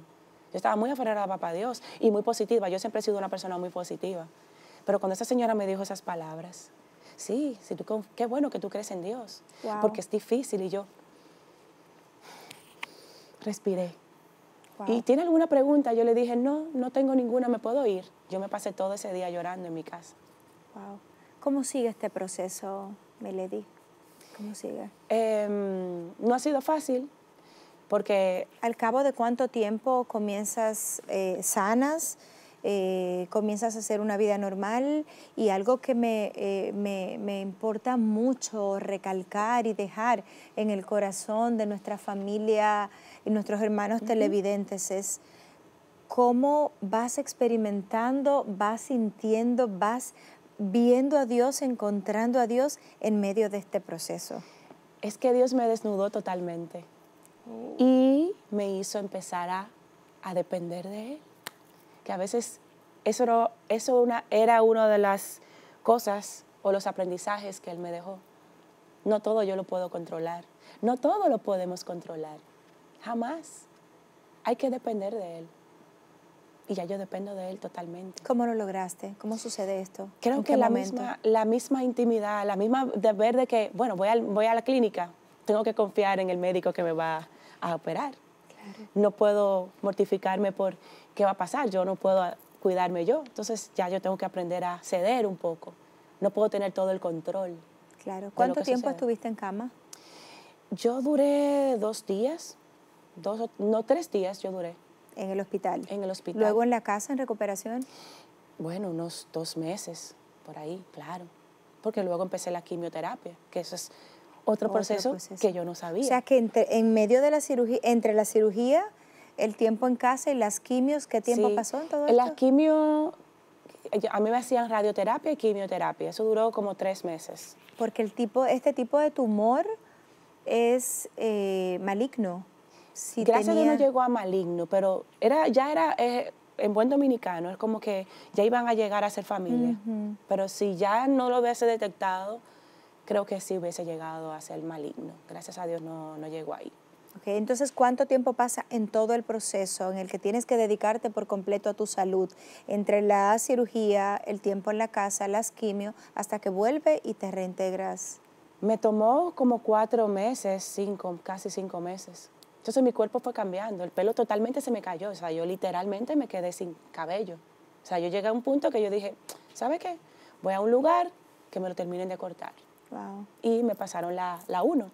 Yo estaba muy aferrada a Papá Dios y muy positiva. Yo siempre he sido una persona muy positiva. Pero cuando esa señora me dijo esas palabras, sí, si tú, qué bueno que tú crees en Dios, porque es difícil y yo respiré. Y tiene alguna pregunta, yo le dije, no, no tengo ninguna, me puedo ir. Yo me pasé todo ese día llorando en mi casa. ¿Cómo sigue este proceso, Melody? ¿Cómo sigue? Em, no ha sido fácil, porque... ¿Al cabo de cuánto tiempo comienzas eh, sanas? Eh, comienzas a hacer una vida normal y algo que eh, me, importa mucho recalcar y dejar en el corazón de nuestra familia y nuestros hermanos televidentes es cómo vas experimentando, vas sintiendo, vas viendo a Dios, encontrando a Dios en medio de este proceso. Es que Dios me desnudó totalmente oh. y me hizo empezar a depender de Él que a veces eso, no, eso una, era una de las cosas o los aprendizajes que Él me dejó. No todo yo lo puedo controlar, no todo lo podemos controlar, jamás. Hay que depender de Él. Y ya yo dependo de Él totalmente. ¿Cómo lo lograste? ¿Cómo sucede esto? Creo que la misma, la misma intimidad, la misma deber de que, bueno, voy a, voy a la clínica, tengo que confiar en el médico que me va a operar. No puedo mortificarme por ¿qué va a pasar? Yo no puedo ah, cuidarme yo. Entonces ya yo tengo que aprender a ceder un poco. No puedo tener todo el control. Claro. ¿Cuánto tiempo estuviste en cama? Yo duré dos días, dos, no tres días yo duré. En el hospital. En el hospital. Luego en la casa, en recuperación. Bueno, unos dos meses por ahí, claro. Porque luego empecé la quimioterapia, que eso es otro, proceso, que yo no sabía. O sea, que entre, en medio de la cirugía, entre la cirugía el tiempo en casa y las quimios, ¿qué tiempo pasó en todo esto? Las quimios, a mí me hacían radioterapia y quimioterapia, eso duró como tres meses. Porque el tipo, este tipo de tumor es eh, maligno. Gracias a Dios no llegó a maligno, pero era, ya era... Eh, en buen dominicano, es como que ya iban a llegar a ser familia. Pero si ya no lo hubiese detectado, creo que sí hubiese llegado a ser maligno. Gracias a Dios no, no llegó ahí entonces, ¿cuánto tiempo pasa en todo el proceso en el que tienes que dedicarte por completo a tu salud, entre la cirugía, el tiempo en la casa, las quimio, hasta que vuelve y te reintegras? Me tomó como cuatro meses, cinco, casi cinco meses. Entonces mi cuerpo fue cambiando, el pelo totalmente se me cayó, o sea, yo literalmente me quedé sin cabello. O sea, yo llegué a un punto que yo dije, ¿sabe qué? Voy a un lugar que me lo terminen de cortar. Y me pasaron la, la uno.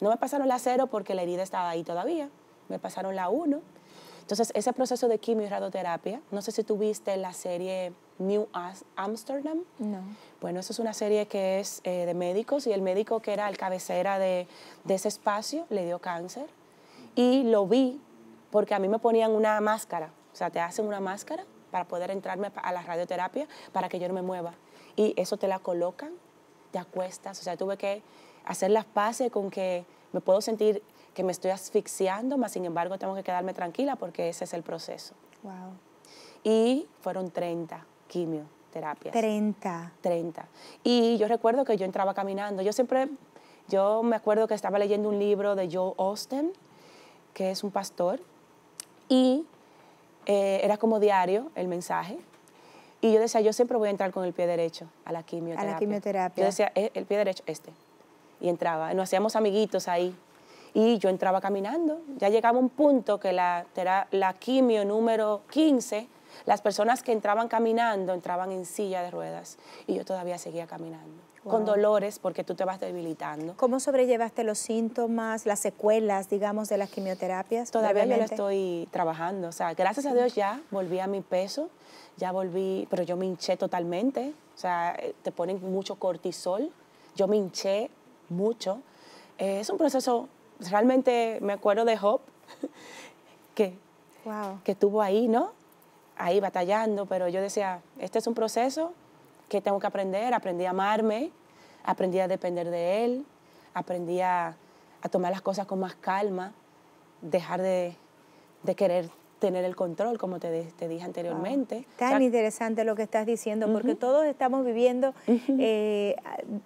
No me pasaron la cero porque la herida estaba ahí todavía, me pasaron la uno. Entonces, ese proceso de quimio y radioterapia, no sé si tuviste la serie New Amsterdam. No. Bueno, eso es una serie que es eh, de médicos y el médico que era el cabecera de, de ese espacio le dio cáncer y lo vi porque a mí me ponían una máscara, o sea, te hacen una máscara para poder entrarme a la radioterapia para que yo no me mueva y eso te la colocan te acuestas. O sea, tuve que hacer las paces con que me puedo sentir que me estoy asfixiando, mas sin embargo tengo que quedarme tranquila porque ese es el proceso. Y fueron 30 quimioterapias. 30. 30. Y yo recuerdo que yo entraba caminando. Yo siempre, yo me acuerdo que estaba leyendo un libro de Joe Austin, que es un pastor, y eh, era como diario el mensaje. Y yo decía, yo siempre voy a entrar con el pie derecho a la quimioterapia. A la quimioterapia. Yo decía, eh, el, pie derecho, este. Y entraba. Nos hacíamos amiguitos ahí. Y yo entraba caminando. Ya llegaba un punto que la, la quimio número 15, las personas que entraban caminando entraban en silla de ruedas. Y yo todavía seguía caminando con dolores porque tú te vas debilitando. ¿Cómo sobrellevaste los síntomas, las secuelas, digamos, de las quimioterapias? Todavía yo lo estoy trabajando. O sea, gracias a Dios ya volví a mi peso, ya volví, pero yo me hinché totalmente. O sea, eh, te ponen mucho cortisol. Yo me hinché mucho. Eh, es un proceso, realmente me acuerdo de Job, que, que estuvo ahí, ¿no? Ahí batallando, pero yo decía, este es un proceso que tengo que aprender, aprendí a amarme, aprendí a depender de él, aprendí a, tomar las cosas con más calma, dejar de, querer tener el control, como te, dije anteriormente. Tan interesante lo que estás diciendo, porque todos estamos viviendo eh,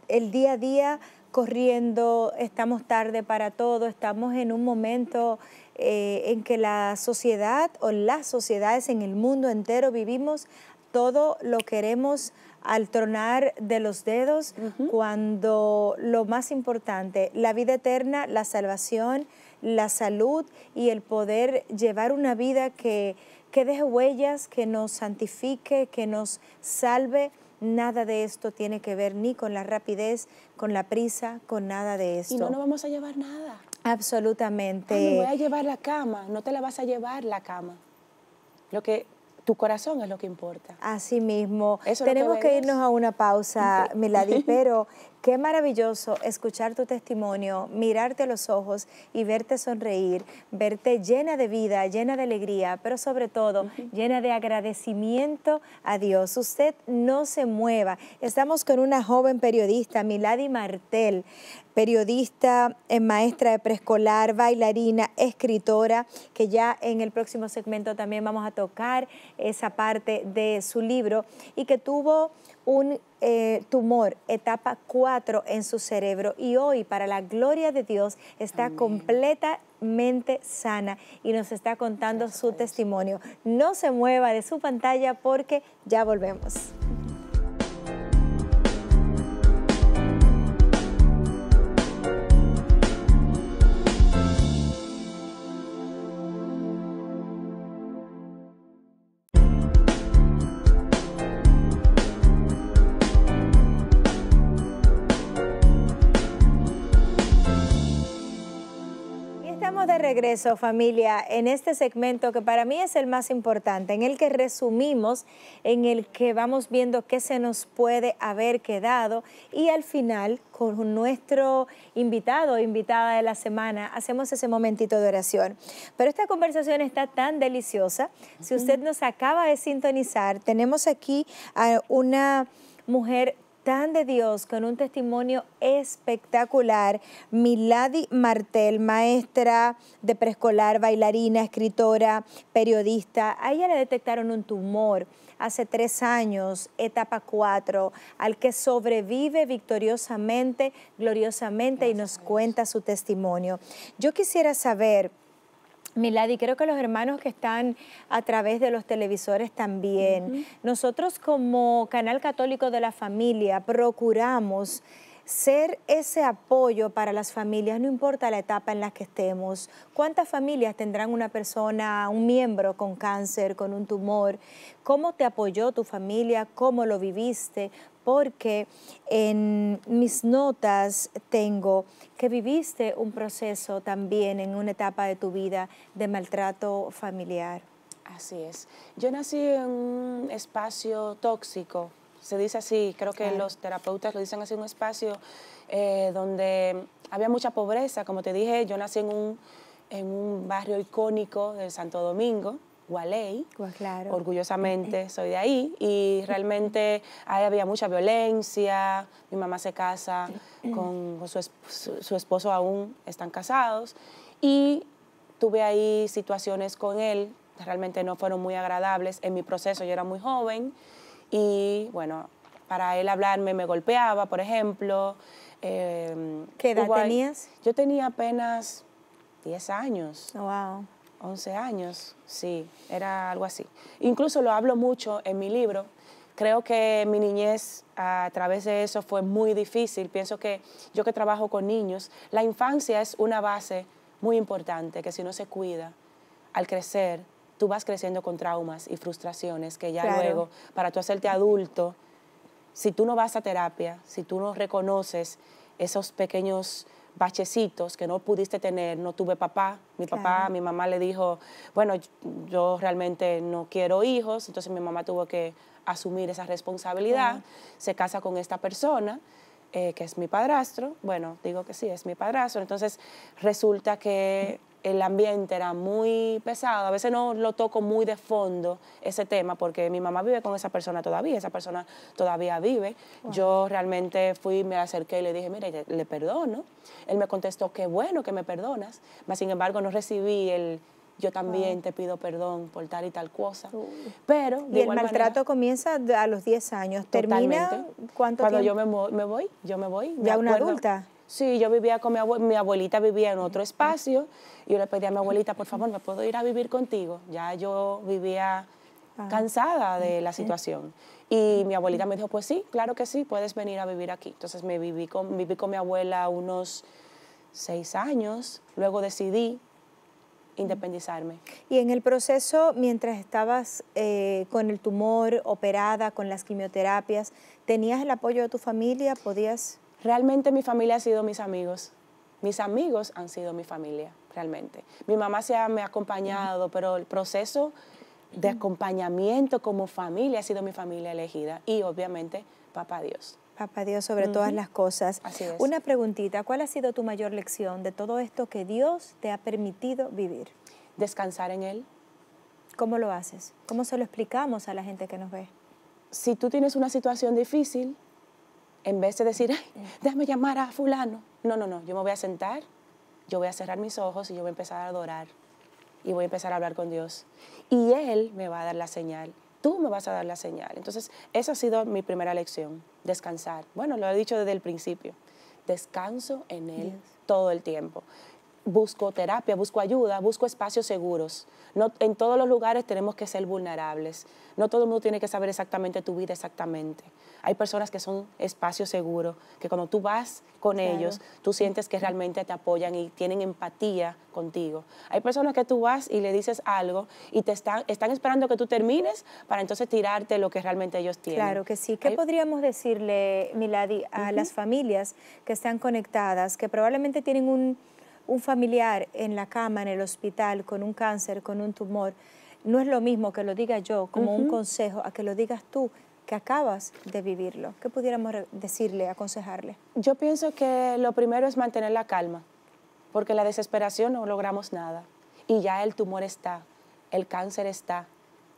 el día a día corriendo, estamos tarde para todo, estamos en un momento eh, en que la sociedad o las sociedades en el mundo entero vivimos todo lo que queremos al tronar de los dedos, cuando lo más importante, la vida eterna, la salvación, la salud y el poder llevar una vida que, deje huellas, que nos santifique, que nos salve. Nada de esto tiene que ver ni con la rapidez, con la prisa, con nada de esto. Y no nos vamos a llevar nada. Absolutamente. No ah, voy a llevar la cama, no te la vas a llevar la cama. Lo que tu corazón es lo que importa. Así mismo. Tenemos que, irnos a una pausa, Milady pero Qué maravilloso escuchar tu testimonio, mirarte a los ojos y verte sonreír, verte llena de vida, llena de alegría, pero sobre todo llena de agradecimiento a Dios. Usted no se mueva. Estamos con una joven periodista, Milady Martel, periodista, eh, maestra de preescolar, bailarina, escritora, que ya en el próximo segmento también vamos a tocar esa parte de su libro y que tuvo un eh, tumor etapa 4 en su cerebro y hoy, para la gloria de Dios, está completamente sana y nos está contando su testimonio. No se mueva de su pantalla porque ya volvemos. regreso familia en este segmento que para mí es el más importante, en el que resumimos, en el que vamos viendo qué se nos puede haber quedado y al final con nuestro invitado o invitada de la semana hacemos ese momentito de oración. Pero esta conversación está tan deliciosa. Si usted nos acaba de sintonizar, tenemos aquí a una mujer tan de Dios con un testimonio espectacular. Milady Martel, maestra de preescolar, bailarina, escritora, periodista. A ella le detectaron un tumor hace tres años, etapa cuatro, al que sobrevive victoriosamente, gloriosamente y nos cuenta su testimonio. Yo quisiera saber... Milady, creo que los hermanos que están a través de los televisores también, nosotros como Canal Católico de la Familia procuramos ser ese apoyo para las familias, no importa la etapa en la que estemos. ¿Cuántas familias tendrán una persona, un miembro con cáncer, con un tumor? ¿Cómo te apoyó tu familia? ¿Cómo lo viviste? porque en mis notas tengo que viviste un proceso también en una etapa de tu vida de maltrato familiar. Así es. Yo nací en un espacio tóxico, se dice así, creo que los terapeutas lo dicen así, un espacio eh, donde había mucha pobreza. Como te dije, yo nací en un, en un barrio icónico de Santo Domingo, Gualey. claro. Orgullosamente soy de ahí y realmente ahí había mucha violencia. Mi mamá se casa con su, esposo, aún, están casados. Y tuve ahí situaciones con él, realmente no fueron muy agradables. En mi proceso yo era muy joven y bueno, para él hablarme me golpeaba, por ejemplo. ¿Qué edad em, tenías? Yo tenía apenas 10 años. Wow. 11 años, sí, era algo así. Incluso lo hablo mucho en mi libro. Creo que mi niñez a través de eso fue muy difícil. Pienso que yo que trabajo con niños, la infancia es una base muy importante que si no se cuida, al crecer, tú vas creciendo con traumas y frustraciones que ya luego, para tú hacerte adulto, si tú no vas a terapia, si tú no reconoces esos pequeños bachecitos que no pudiste tener, no tuve papá, mi papá, mi mamá le dijo, bueno, yo realmente no quiero hijos, entonces mi mamá tuvo que asumir esa responsabilidad, se casa con esta persona, eh, que es mi padrastro, bueno, digo que sí, es mi padrastro, entonces resulta que el ambiente era muy pesado. A veces no lo toco muy de fondo ese tema porque mi mamá vive con esa persona todavía, esa persona todavía vive. Yo realmente fui, me acerqué y le dije, mire, le perdono. Él me contestó, qué bueno que me perdonas. Mas, sin embargo, no recibí el, yo también te pido perdón por tal y tal cosa. Pero y el maltrato comienza a los 10 años, termina Cuando yo me, voy, yo me voy. Ya una adulta. Sí, yo vivía con mi abuelita, mi abuelita vivía en otro espacio. Y yo le pedí a mi abuelita, por favor, ¿me puedo ir a vivir contigo? Ya yo vivía ah, cansada de la situación. Y mi abuelita me dijo, pues sí, claro que sí, puedes venir a vivir aquí. Entonces me viví con, viví con mi abuela unos seis años, luego decidí independizarme. Y en el proceso, mientras estabas eh, con el tumor, operada, con las quimioterapias, ¿tenías el apoyo de tu familia? ¿Podías...? Realmente mi familia ha sido mis amigos. Mis amigos han sido mi familia, realmente. Mi mamá se me ha acompañado, pero el proceso de acompañamiento como familia ha sido mi familia elegida y obviamente Papá Dios. Papá Dios sobre todas las cosas. Así es. Una preguntita, ¿cuál ha sido tu mayor lección de todo esto que Dios te ha permitido vivir? Descansar en Él. ¿Cómo lo haces? ¿Cómo se lo explicamos a la gente que nos ve? Si tú tienes una situación difícil, en vez de decir, ay, déjame llamar a fulano. No, no, no, yo me voy a sentar, yo voy a cerrar mis ojos y yo voy a empezar a adorar y voy a empezar a hablar con Dios. Y Él me va a dar la señal, tú me vas a dar la señal. Entonces, esa ha sido mi primera lección, descansar. Bueno, lo he dicho desde el principio, descanso en Él todo el tiempo busco terapia, busco ayuda, busco espacios seguros. No, en todos los lugares tenemos que ser vulnerables. No todo el mundo tiene que saber exactamente tu vida exactamente. Hay personas que son espacios seguros, que cuando tú vas con ellos, tú sientes que realmente te apoyan y tienen empatía contigo. Hay personas que tú vas y le dices algo y te están, están esperando que tú termines para entonces tirarte lo que realmente ellos tienen. Claro que sí. ¿Qué podríamos decirle, Milady, a las familias que están conectadas, que probablemente tienen un un familiar en la cama, en el hospital, con un cáncer, con un tumor, no es lo mismo que lo diga yo como un consejo a que lo digas tú que acabas de vivirlo. ¿Qué pudiéramos decirle, aconsejarle? Yo pienso que lo primero es mantener la calma, porque la desesperación no logramos nada. Y ya el tumor está, el cáncer está,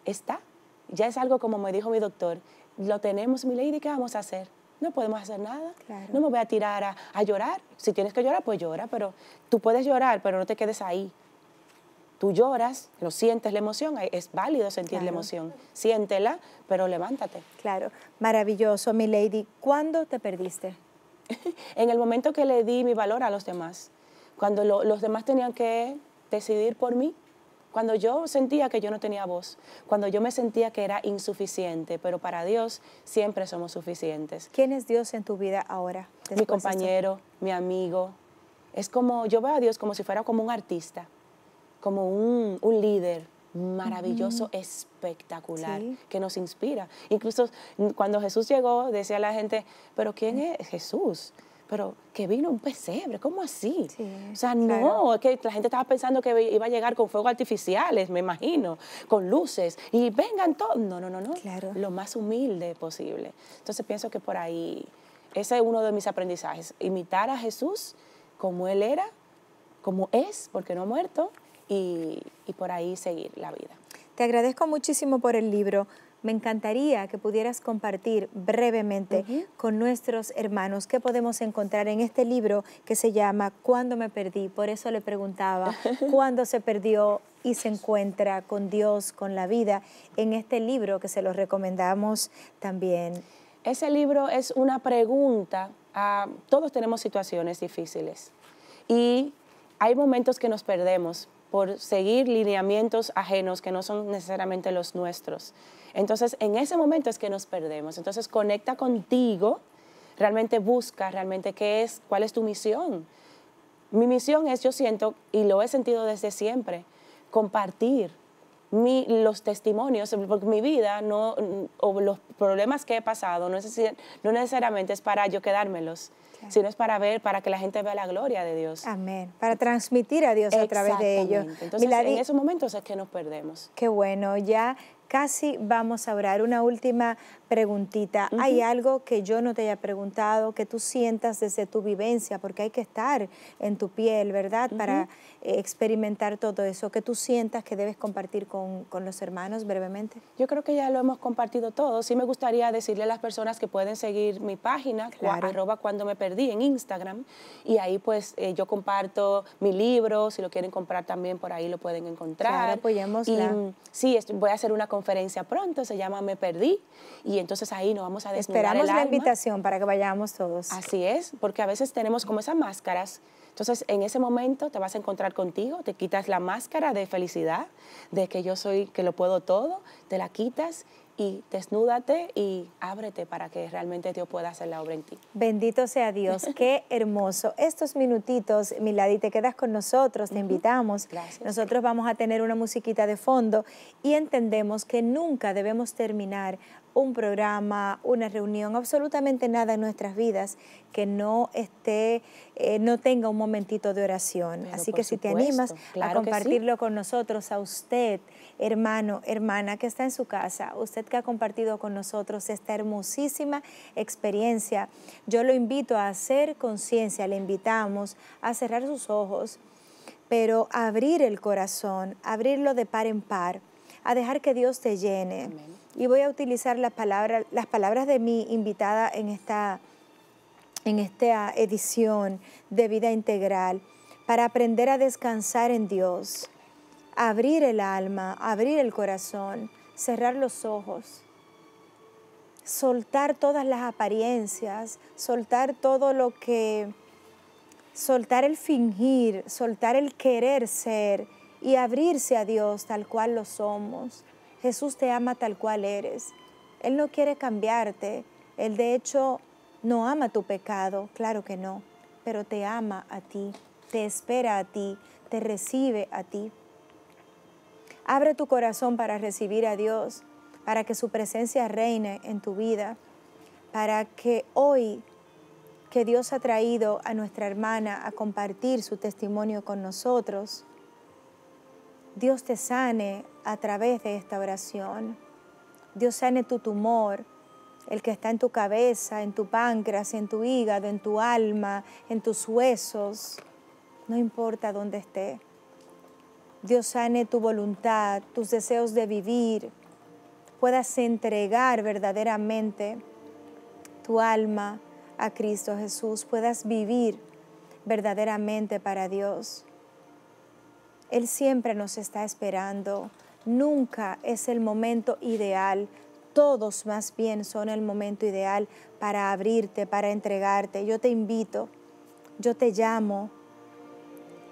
está. Ya es algo como me dijo mi doctor, lo tenemos, mi lady, ¿qué vamos a hacer? no podemos hacer nada. No me voy a tirar a, llorar. Si tienes que llorar, pues llora, pero tú puedes llorar, pero no te quedes ahí. Tú lloras, lo sientes la emoción, es válido sentir la emoción. Siéntela, pero levántate. Claro, maravilloso, mi lady. ¿Cuándo te perdiste? en el momento que le di mi valor a los demás, cuando los demás tenían que decidir por mí, cuando yo sentía que yo no tenía voz, cuando yo me sentía que era insuficiente, pero para Dios siempre somos suficientes. ¿Quién es Dios en tu vida ahora? Mi compañero, mi amigo. Es como, yo veo a Dios como si fuera como un artista, como un, líder, maravilloso, espectacular, que nos inspira. Incluso cuando Jesús llegó, decía la gente, pero ¿quién es Jesús? pero que vino un pesebre, ¿cómo así? o sea, no, es que la gente estaba pensando que iba a llegar con fuegos artificiales, me imagino, con luces, y vengan todos. No, no, no, no. Claro. Lo más humilde posible. Entonces pienso que por ahí, ese es uno de mis aprendizajes, imitar a Jesús como Él era, como es, porque no ha muerto, y, y por ahí seguir la vida. Te agradezco muchísimo por el libro, me encantaría que pudieras compartir brevemente con nuestros hermanos qué podemos encontrar en este libro que se llama Cuando me perdí. Por eso le preguntaba, ¿cuándo se perdió y se encuentra con Dios, con la vida? En este libro que se los recomendamos también. Ese libro es una pregunta. A, todos tenemos situaciones difíciles y hay momentos que nos perdemos, por seguir lineamientos ajenos que no son necesariamente los nuestros. Entonces, en ese momento es que nos perdemos. Entonces, conecta contigo, realmente busca realmente qué es, cuál es tu misión. Mi misión es, yo siento, y lo he sentido desde siempre, compartir, los testimonios, porque mi vida no, o los problemas que he pasado no, es, necesariamente es para yo quedármelos, sino es para ver, para que la gente vea la gloria de Dios. Amén, para transmitir a Dios a través de ellos. Entonces, en esos momentos es que nos perdemos. Qué bueno, ya casi vamos a orar. Una última preguntita. ¿Hay algo que yo no te haya preguntado, que tú sientas desde tu vivencia? Porque hay que estar en tu piel, ¿verdad? Para eh, experimentar todo eso. ¿Que tú sientas que debes compartir con, los hermanos brevemente? Yo creo que ya lo hemos compartido todo. Sí me gustaría decirle a las personas que pueden seguir mi página, arroba cuando me perdí en Instagram. Y ahí pues eh, yo comparto mi libro. Si lo quieren comprar también por ahí lo pueden encontrar. apoyémosla. Mm, sí, voy a hacer una conferencia pronto. Se llama Me Perdí. Y entonces ahí nos vamos a desnudar Esperamos el alma. la invitación para que vayamos todos. Así es, porque a veces tenemos como esas máscaras. Entonces, en ese momento te vas a encontrar contigo, te quitas la máscara de felicidad, de que yo soy, que lo puedo todo, te la quitas y desnúdate y ábrete para que realmente Dios pueda hacer la obra en ti. Bendito sea Dios, qué hermoso. Estos minutitos, Milady, te quedas con nosotros, te invitamos. Gracias. Nosotros vamos a tener una musiquita de fondo y entendemos que nunca debemos terminar un programa, una reunión, absolutamente nada en nuestras vidas que no esté, eh, no tenga un momentito de oración. Así que si te animas a compartirlo con nosotros, a usted, hermano, hermana que está en su casa, usted que ha compartido con nosotros esta hermosísima experiencia, yo lo invito a hacer conciencia, le invitamos a cerrar sus ojos, pero abrir el corazón, abrirlo de par en par a dejar que Dios te llene. Y voy a utilizar las palabras de mi invitada en esta, en esta edición de Vida Integral para aprender a descansar en Dios, abrir el alma, abrir el corazón, cerrar los ojos, soltar todas las apariencias, soltar todo lo que, soltar el fingir, soltar el querer ser y abrirse a Dios tal cual lo somos. Jesús te ama tal cual eres. Él no quiere cambiarte. Él de hecho no ama tu pecado, claro que no, pero te ama a ti, te espera a ti, te recibe a ti. Abre tu corazón para recibir a Dios, para que su presencia reine en tu vida, para que hoy que Dios ha traído a nuestra hermana a compartir su testimonio con nosotros, Dios te sane a través de esta oración. Dios sane tu tumor, el que está en tu cabeza, en tu páncreas, en tu hígado, en tu alma, en tus huesos, no importa dónde esté. Dios sane tu voluntad, tus deseos de vivir, puedas entregar verdaderamente tu alma a Cristo Jesús, puedas vivir verdaderamente para Dios. Él siempre nos está esperando. Nunca es el momento ideal. Todos más bien son el momento ideal para abrirte, para entregarte. Yo te invito, yo te llamo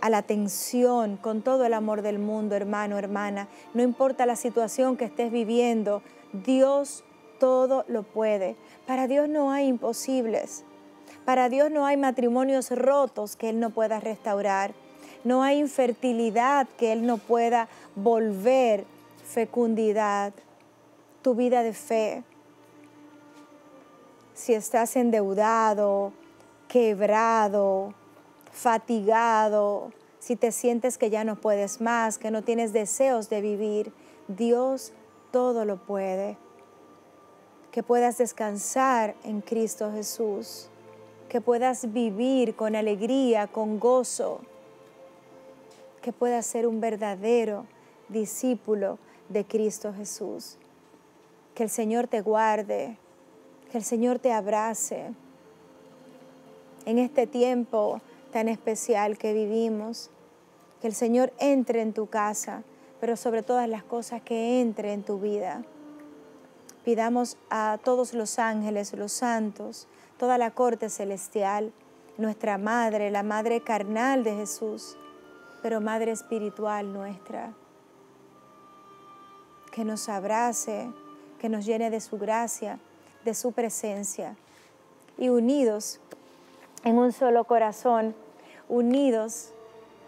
a la atención con todo el amor del mundo, hermano, hermana. No importa la situación que estés viviendo, Dios todo lo puede. Para Dios no hay imposibles. Para Dios no hay matrimonios rotos que Él no pueda restaurar no hay infertilidad que Él no pueda volver fecundidad, tu vida de fe. Si estás endeudado, quebrado, fatigado, si te sientes que ya no puedes más, que no tienes deseos de vivir, Dios todo lo puede. Que puedas descansar en Cristo Jesús, que puedas vivir con alegría, con gozo que pueda ser un verdadero discípulo de Cristo Jesús. Que el Señor te guarde, que el Señor te abrace en este tiempo tan especial que vivimos. Que el Señor entre en tu casa, pero sobre todas las cosas que entre en tu vida. Pidamos a todos los ángeles, los santos, toda la corte celestial, nuestra madre, la madre carnal de Jesús, pero Madre Espiritual nuestra, que nos abrace, que nos llene de su gracia, de su presencia, y unidos en un solo corazón, unidos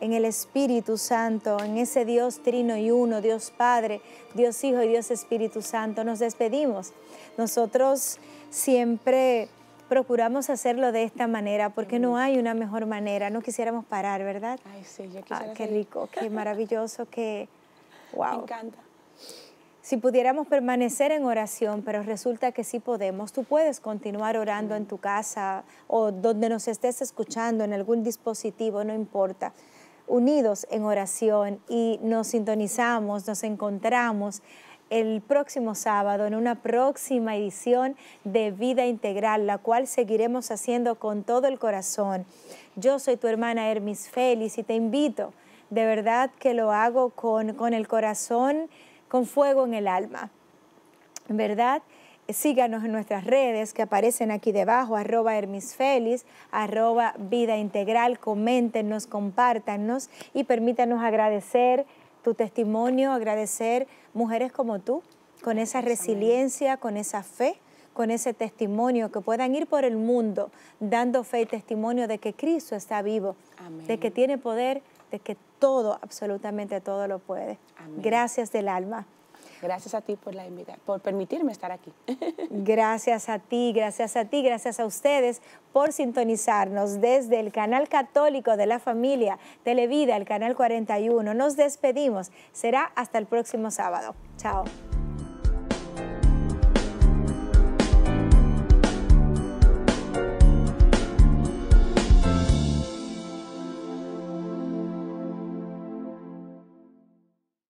en el Espíritu Santo, en ese Dios trino y uno, Dios Padre, Dios Hijo y Dios Espíritu Santo. Nos despedimos. Nosotros siempre procuramos hacerlo de esta manera, porque no hay una mejor manera, no quisiéramos parar, ¿verdad? Ay, sí, yo ah, quisiera. qué rico, qué maravilloso, qué... ¡Wow! Me encanta. Si pudiéramos permanecer en oración, pero resulta que sí podemos, tú puedes continuar orando en tu casa o donde nos estés escuchando, en algún dispositivo, no importa unidos en oración y nos sintonizamos, nos encontramos el próximo sábado en una próxima edición de Vida Integral, la cual seguiremos haciendo con todo el corazón. Yo soy tu hermana Hermis Félix y te invito, de verdad que lo hago con, el corazón, con fuego en el alma. ¿Verdad? síganos en nuestras redes que aparecen aquí debajo, arroba Félix, arroba vida integral, coméntenos, compártanos y permítanos agradecer tu testimonio, agradecer mujeres como tú, con esa resiliencia, con esa fe, con ese testimonio, que puedan ir por el mundo dando fe y testimonio de que Cristo está vivo, de que tiene poder, de que todo, absolutamente todo lo puede. Gracias del alma. Gracias a ti por, la invita por permitirme estar aquí. Gracias a ti, gracias a ti, gracias a ustedes por sintonizarnos desde el canal católico de la familia Televida, el canal 41. Nos despedimos. Será hasta el próximo sábado. Chao.